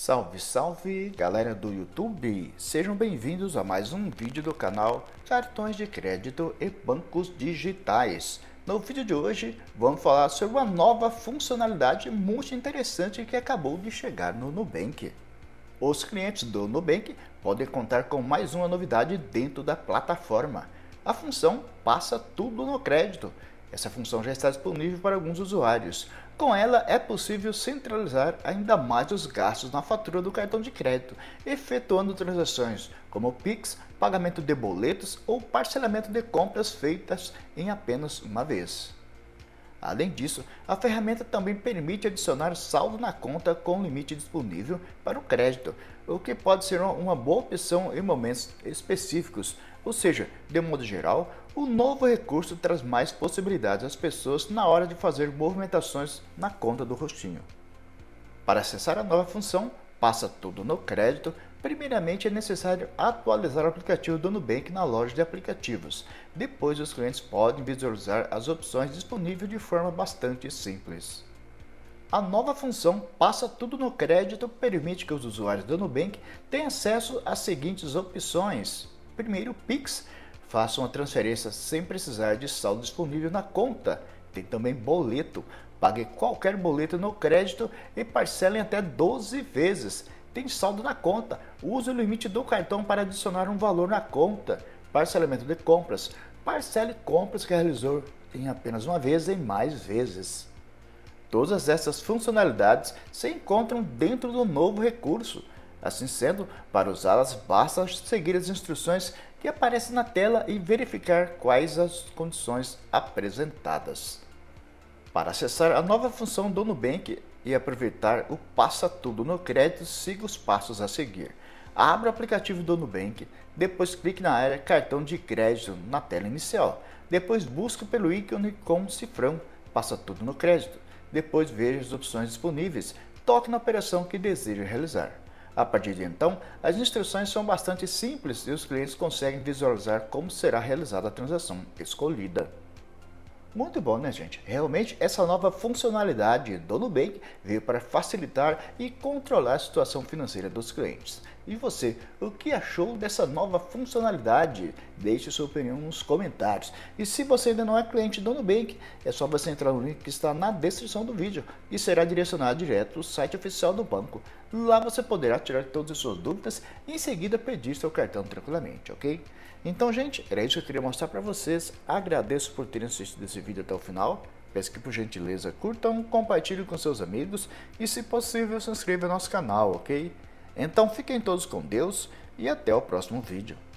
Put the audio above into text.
Salve, salve, galera do YouTube! Sejam bem-vindos a mais um vídeo do canal Cartões de Crédito e Bancos Digitais. No vídeo de hoje, vamos falar sobre uma nova funcionalidade muito interessante que acabou de chegar no Nubank. Os clientes do Nubank podem contar com mais uma novidade dentro da plataforma. A função passa tudo no crédito. Essa função já está disponível para alguns usuários, com ela, é possível centralizar ainda mais os gastos na fatura do cartão de crédito, efetuando transações como PIX, pagamento de boletos ou parcelamento de compras feitas em apenas uma vez. Além disso, a ferramenta também permite adicionar saldo na conta com limite disponível para o crédito, o que pode ser uma boa opção em momentos específicos, ou seja, de modo geral, o novo recurso traz mais possibilidades às pessoas na hora de fazer movimentações na conta do rostinho. Para acessar a nova função, passa tudo no crédito, primeiramente é necessário atualizar o aplicativo do Nubank na loja de aplicativos. Depois, os clientes podem visualizar as opções disponíveis de forma bastante simples. A nova função Passa Tudo no Crédito permite que os usuários do Nubank tenham acesso às seguintes opções: Primeiro, Pix. Faça uma transferência sem precisar de saldo disponível na conta. Tem também boleto. Pague qualquer boleto no crédito e parcele até 12 vezes. Tem saldo na conta. Use o limite do cartão para adicionar um valor na conta. Parcelamento de compras. Parcele compras que realizou em apenas uma vez e mais vezes. Todas essas funcionalidades se encontram dentro do novo recurso. Assim sendo, para usá-las basta seguir as instruções que aparecem na tela e verificar quais as condições apresentadas. Para acessar a nova função do Nubank e aproveitar o Passa Tudo no Crédito, siga os passos a seguir. Abra o aplicativo do Nubank, depois clique na área Cartão de Crédito na tela inicial. Depois busque pelo ícone com cifrão Passa Tudo no Crédito. Depois veja as opções disponíveis, toque na operação que deseja realizar. A partir de então, as instruções são bastante simples e os clientes conseguem visualizar como será realizada a transação escolhida. Muito bom, né, gente? Realmente, essa nova funcionalidade do Nubank veio para facilitar e controlar a situação financeira dos clientes. E você, o que achou dessa nova funcionalidade? Deixe sua opinião nos comentários. E se você ainda não é cliente do Nubank, é só você entrar no link que está na descrição do vídeo e será direcionado direto ao site oficial do banco. Lá você poderá tirar todas as suas dúvidas e em seguida pedir seu cartão tranquilamente, ok? Então, gente, era isso que eu queria mostrar para vocês. Agradeço por terem assistido esse vídeo vídeo até o final, peço que por gentileza curtam, compartilhem com seus amigos e se possível se inscreva no nosso canal, ok? Então fiquem todos com Deus e até o próximo vídeo.